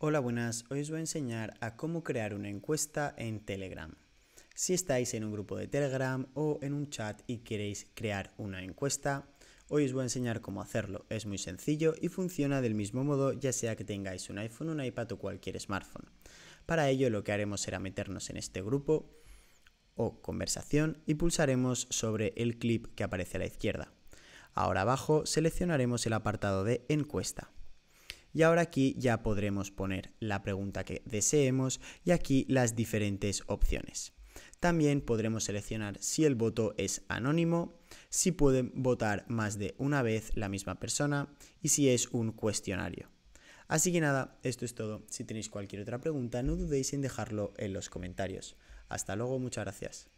Hola, buenas. Hoy os voy a enseñar a cómo crear una encuesta en Telegram. Si estáis en un grupo de Telegram o en un chat y queréis crear una encuesta, hoy os voy a enseñar cómo hacerlo. Es muy sencillo y funciona del mismo modo ya sea que tengáis un iPhone, un iPad o cualquier smartphone. Para ello lo que haremos será meternos en este grupo o conversación y pulsaremos sobre el clip que aparece a la izquierda. Ahora abajo seleccionaremos el apartado de encuesta y ahora aquí ya podremos poner la pregunta que deseemos y aquí las diferentes opciones. También podremos seleccionar si el voto es anónimo, si pueden votar más de una vez la misma persona y si es un cuestionario. Así que nada, esto es todo. Si tenéis cualquier otra pregunta, no dudéis en dejarlo en los comentarios. Hasta luego, muchas gracias.